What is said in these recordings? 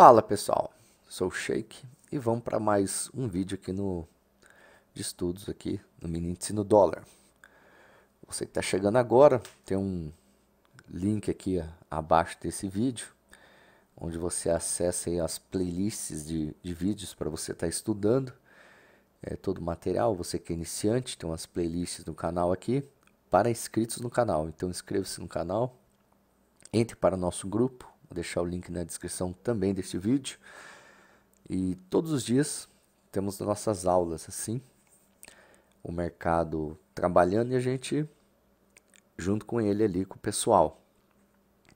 Fala pessoal, sou o Sheik e vamos para mais um vídeo aqui no de estudos aqui no Mini Ensino Dólar. Você que está chegando agora, tem um link aqui abaixo desse vídeo, onde você acessa as playlists de, de vídeos para você estar tá estudando. É todo o material, você que é iniciante, tem umas playlists no canal aqui para inscritos no canal. Então inscreva-se no canal, entre para o nosso grupo Vou deixar o link na descrição também deste vídeo. E todos os dias temos nossas aulas assim, o mercado trabalhando e a gente junto com ele ali, com o pessoal.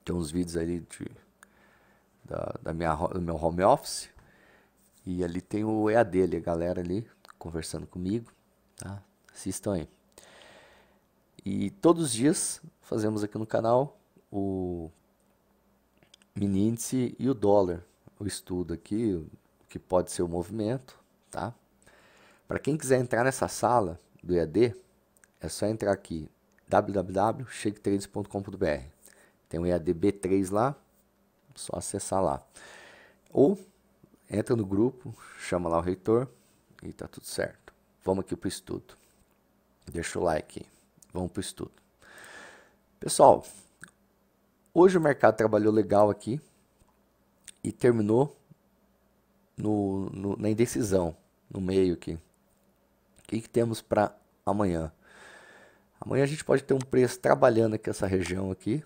Tem uns vídeos ali de, da, da minha, do meu home office e ali tem o EAD ali, a galera ali conversando comigo, tá? Assistam aí. E todos os dias fazemos aqui no canal o mini e o dólar. O estudo aqui, que pode ser o movimento, tá? Para quem quiser entrar nessa sala do EAD, é só entrar aqui www.shaketrades.com.br. Tem o EAD B3 lá, só acessar lá. Ou entra no grupo, chama lá o reitor e tá tudo certo. Vamos aqui para o estudo. Deixa o like. Vamos para o estudo. Pessoal, Hoje o mercado trabalhou legal aqui e terminou no, no, na indecisão, no meio aqui. O que, que temos para amanhã? Amanhã a gente pode ter um preço trabalhando aqui essa região aqui,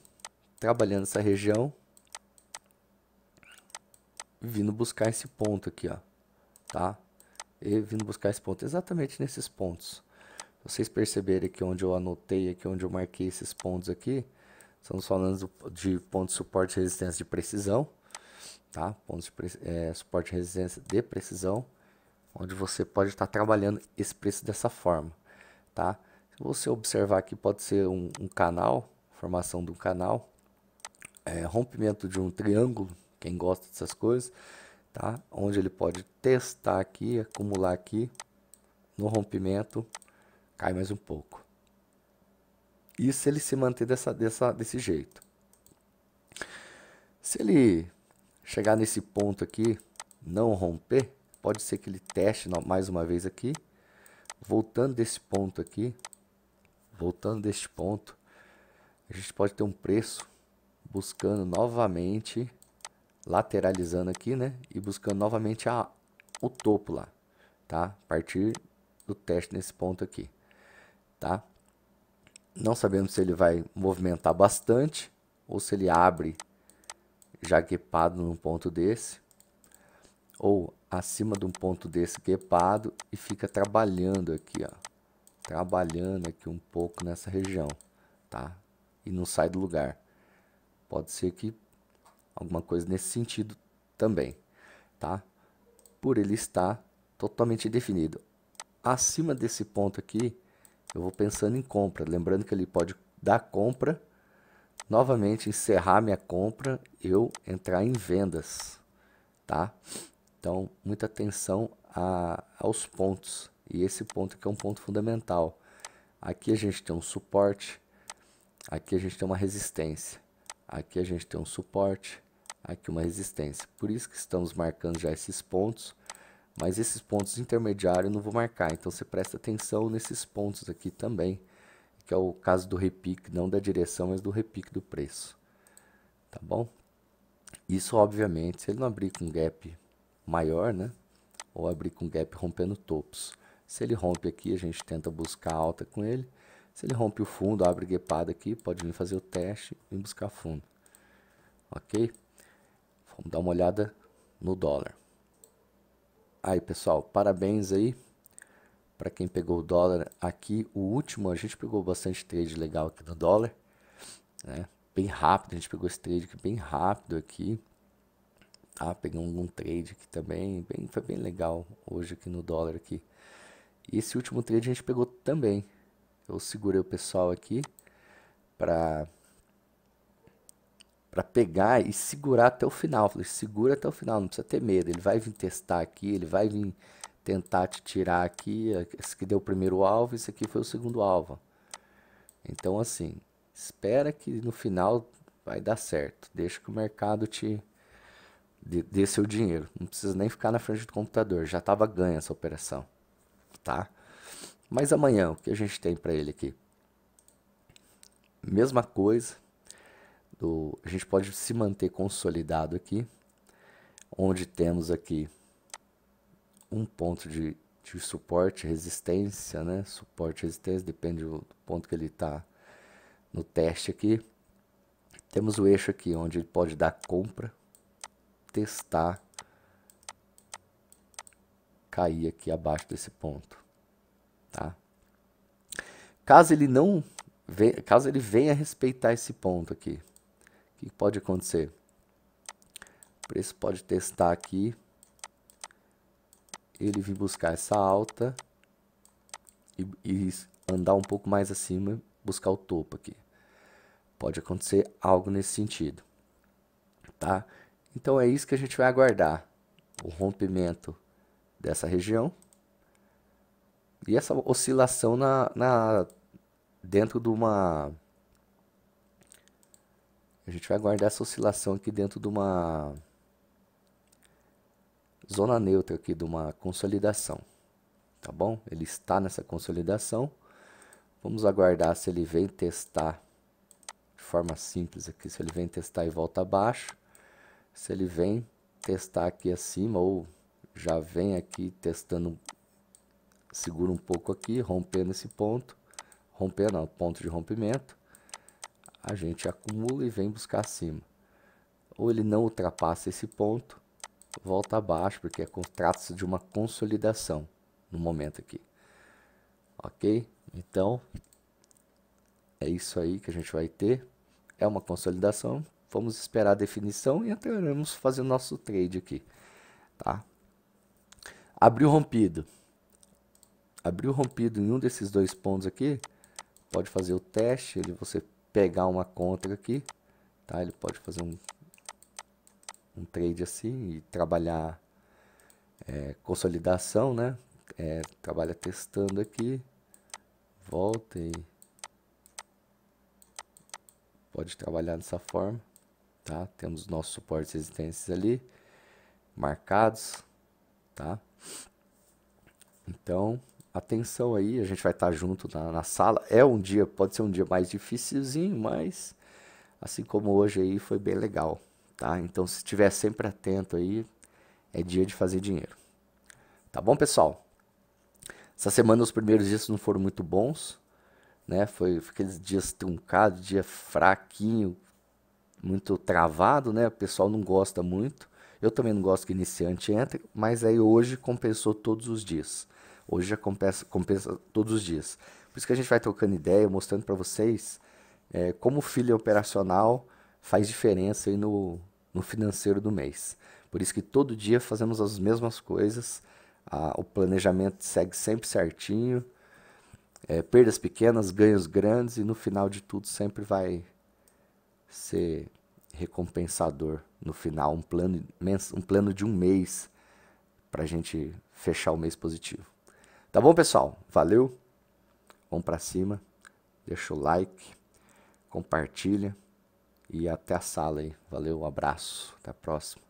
trabalhando essa região, vindo buscar esse ponto aqui, ó, tá? E vindo buscar esse ponto, exatamente nesses pontos. Vocês perceberem aqui onde eu anotei, aqui onde eu marquei esses pontos aqui, Estamos falando de pontos de suporte e resistência de precisão, tá? Pontos de é, suporte e resistência de precisão, onde você pode estar tá trabalhando esse preço dessa forma, tá? Se você observar aqui, pode ser um, um canal, formação de um canal, é, rompimento de um triângulo, quem gosta dessas coisas, tá? Onde ele pode testar aqui, acumular aqui, no rompimento, cai mais um pouco. E se ele se manter dessa, dessa, desse jeito. Se ele chegar nesse ponto aqui, não romper, pode ser que ele teste mais uma vez aqui. Voltando desse ponto aqui, voltando deste ponto, a gente pode ter um preço buscando novamente, lateralizando aqui, né? E buscando novamente a, o topo lá, tá? A partir do teste nesse ponto aqui, tá? Não sabemos se ele vai movimentar bastante ou se ele abre já quepado num ponto desse ou acima de um ponto desse quepado e fica trabalhando aqui, ó. Trabalhando aqui um pouco nessa região, tá? E não sai do lugar. Pode ser que alguma coisa nesse sentido também, tá? Por ele estar totalmente definido. Acima desse ponto aqui, eu vou pensando em compra. Lembrando que ele pode dar compra, novamente encerrar minha compra, eu entrar em vendas, tá? Então, muita atenção a, aos pontos. E esse ponto aqui é um ponto fundamental. Aqui a gente tem um suporte, aqui a gente tem uma resistência, aqui a gente tem um suporte, aqui uma resistência. Por isso que estamos marcando já esses pontos mas esses pontos intermediários eu não vou marcar, então você presta atenção nesses pontos aqui também, que é o caso do repique, não da direção, mas do repique do preço, tá bom? Isso, obviamente, se ele não abrir com gap maior, né, ou abrir com gap rompendo topos, se ele rompe aqui, a gente tenta buscar alta com ele, se ele rompe o fundo, abre guepada aqui, pode vir fazer o teste e buscar fundo, ok? Vamos dar uma olhada no dólar. Aí, pessoal, parabéns aí para quem pegou o dólar aqui. O último, a gente pegou bastante trade legal aqui no dólar, né? Bem rápido, a gente pegou esse trade aqui bem rápido aqui. Ah, pegamos um trade aqui também, bem, foi bem legal hoje aqui no dólar aqui. E esse último trade a gente pegou também. Eu segurei o pessoal aqui para para pegar e segurar até o final. Falei, segura até o final, não precisa ter medo. Ele vai vir testar aqui, ele vai vir tentar te tirar aqui. Esse que deu o primeiro alvo, esse aqui foi o segundo alvo. Então, assim, espera que no final vai dar certo. Deixa que o mercado te dê, dê seu dinheiro. Não precisa nem ficar na frente do computador. Já estava ganha essa operação, tá? Mas amanhã, o que a gente tem para ele aqui? Mesma coisa, do a gente pode se manter consolidado aqui, onde temos aqui um ponto de, de suporte, resistência, né? Suporte, resistência, depende do ponto que ele está no teste aqui. Temos o eixo aqui, onde ele pode dar compra, testar, cair aqui abaixo desse ponto, tá? Caso ele não, caso ele venha respeitar esse ponto aqui, o que pode acontecer? O preço pode testar aqui. Ele vir buscar essa alta e, e andar um pouco mais acima, buscar o topo aqui. Pode acontecer algo nesse sentido, tá? Então é isso que a gente vai aguardar, o rompimento dessa região e essa oscilação na, na dentro de uma a gente vai guardar essa oscilação aqui dentro de uma zona neutra aqui de uma consolidação, tá bom? Ele está nessa consolidação. Vamos aguardar se ele vem testar de forma simples aqui, se ele vem testar e volta abaixo, se ele vem testar aqui acima ou já vem aqui testando, segura um pouco aqui, rompendo esse ponto, rompendo, não, ponto de rompimento, a gente acumula e vem buscar acima. Ou ele não ultrapassa esse ponto, volta abaixo, porque é trata-se de uma consolidação no momento aqui. Ok? Então, é isso aí que a gente vai ter. É uma consolidação. Vamos esperar a definição e entraremos fazendo nosso trade aqui. Tá? Abriu rompido. Abriu rompido em um desses dois pontos aqui. Pode fazer o teste. Ele, você pegar uma contra aqui, tá? Ele pode fazer um, um trade assim e trabalhar é, consolidação, né? É, trabalha testando aqui, volta e pode trabalhar dessa forma, tá? Temos nossos suportes resistências ali marcados, tá? Então, atenção aí, a gente vai estar junto na, na, sala. É um dia, pode ser um dia mais dificilzinho, mas assim como hoje aí foi bem legal, tá? Então se estiver sempre atento aí, é dia de fazer dinheiro. Tá bom, pessoal? Essa semana os primeiros dias não foram muito bons, né? Foi aqueles dias truncados, dia fraquinho, muito travado, né? O pessoal não gosta muito. Eu também não gosto que iniciante entre, mas aí hoje compensou todos os dias. Hoje já compensa, compensa todos os dias. Por isso que a gente vai trocando ideia, mostrando para vocês é, como o filho operacional faz diferença aí no, no financeiro do mês. Por isso que todo dia fazemos as mesmas coisas, a, o planejamento segue sempre certinho, é, perdas pequenas, ganhos grandes e no final de tudo sempre vai ser recompensador. No final, um plano, um plano de um mês para a gente fechar o mês positivo. Tá bom, pessoal? Valeu. Vamos para cima. Deixa o like, compartilha e até a sala aí. Valeu, um abraço, até a próxima.